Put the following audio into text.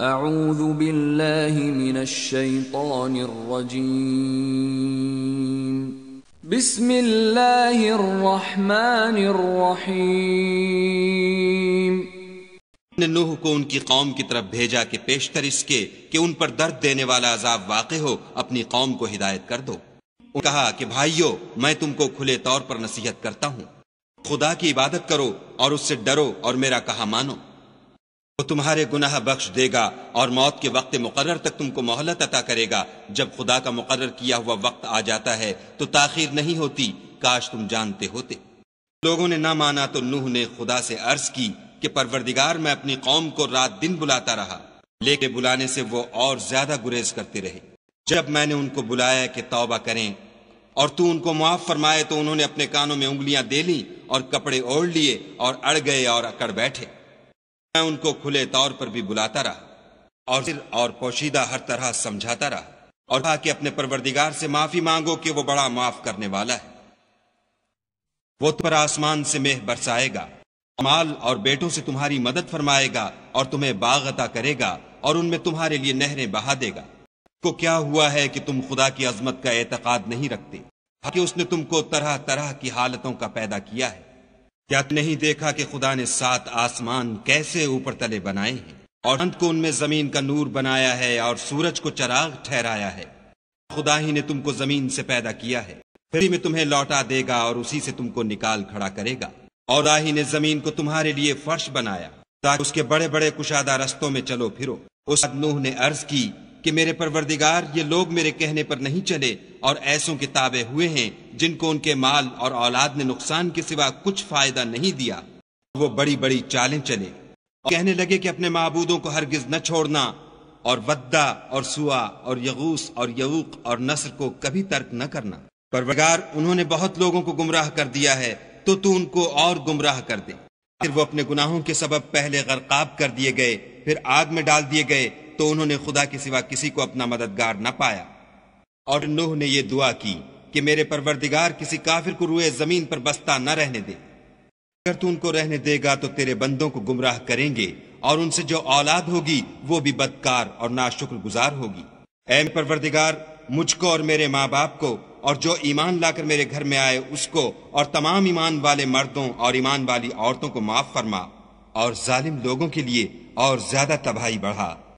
नूह को उनकी कौम की तरफ भेजा कि पेशतर इसके कि उन पर दर्द देने वाला अजाब वाक़ हो अपनी कौम को हिदायत कर दो कहा कि भाइयों मैं तुमको खुले तौर पर नसीहत करता हूँ खुदा की इबादत करो और उससे डरो और मेरा कहा मानो वो तुम्हारे गुनाह बख्श देगा और मौत के वक्त मुकर तक तुमको मोहलत अता करेगा जब खुदा का मुकर्र किया हुआ वक्त आ जाता है तो ताखिर नहीं होती काश तुम जानते होते लोगों ने ना माना तो नूह ने खुदा से अर्ज की कि परवरदिगार में अपनी कौम को रात दिन बुलाता रहा लेकिन बुलाने से वो और ज्यादा गुरेज करते रहे जब मैंने उनको बुलाया कि तोबा करें और तू उनको मुआफ फरमाए तो उन्होंने अपने कानों में उंगलियां दे ली और कपड़े ओढ़ लिए और अड़ गए और अकड़ बैठे मैं उनको खुले तौर पर भी बुलाता रहा और सिर और पोशीदा हर तरह समझाता रहा और कहा कि अपने परवरदिगार से माफी मांगो कि वो बड़ा माफ करने वाला है वो तुम तो पर आसमान से मेह बरसाएगा माल और बेटों से तुम्हारी मदद फरमाएगा और तुम्हें बागता करेगा और उनमें तुम्हारे लिए नहरें बहा देगा को क्या हुआ है कि तुम खुदा की अजमत का एतकाद नहीं रखते उसने तुमको तरह तरह की हालतों का पैदा किया है क्या नहीं देखा कि खुदा ने सात आसमान कैसे ऊपर तले बनाए हैं और अंत को उनमें जमीन का नूर बनाया है और सूरज को चराग ठहराया है खुदा ही ने तुमको जमीन से पैदा किया है फिर में तुम्हें लौटा देगा और उसी से तुमको निकाल खड़ा करेगा और आही ने जमीन को तुम्हारे लिए फर्श बनाया ताकि उसके बड़े बड़े कुशादा रस्तों में चलो फिरो उस नूह ने अर्ज की कि मेरे परवरदिगार ये लोग मेरे कहने पर नहीं चले और ऐसों के ताबे हुए हैं जिनको उनके माल और औलाद ने नुकसान के सिवा कुछ फायदा नहीं दिया वो बड़ी बड़ी चालें चले कहने लगे कि अपने मबूदों को हरगिज न छोड़ना और वद्दा और सुआ और यगूस और यवूक और नसर को कभी तर्क न करना परवरगार उन्होंने बहुत लोगों को गुमराह कर दिया है तो तू उनको और गुमराह कर दे फिर वो अपने गुनाहों के सबब पहले गरकाब कर दिए गए फिर आग में डाल दिए गए तो उन्होंने खुदा के सिवा किसी को अपना मददगार न पाया और नूह ने यह दुआ की कि मेरे परवरदिगार किसी काफिर को रुए जमीन पर बस्ता न रहने दे अगर तू उनको रहने देगा तो तेरे बंदों को गुमराह करेंगे और उनसे जो औलाद होगी वो भी बदकार और नाशुक्र गुजार होगी एम परवरदिगार मुझको और मेरे माँ बाप को और जो ईमान लाकर मेरे घर में आए उसको और तमाम ईमान वाले मर्दों और ईमान वाली औरतों को माफ फरमा और जालिम लोगों के लिए और ज्यादा तबाही बढ़ा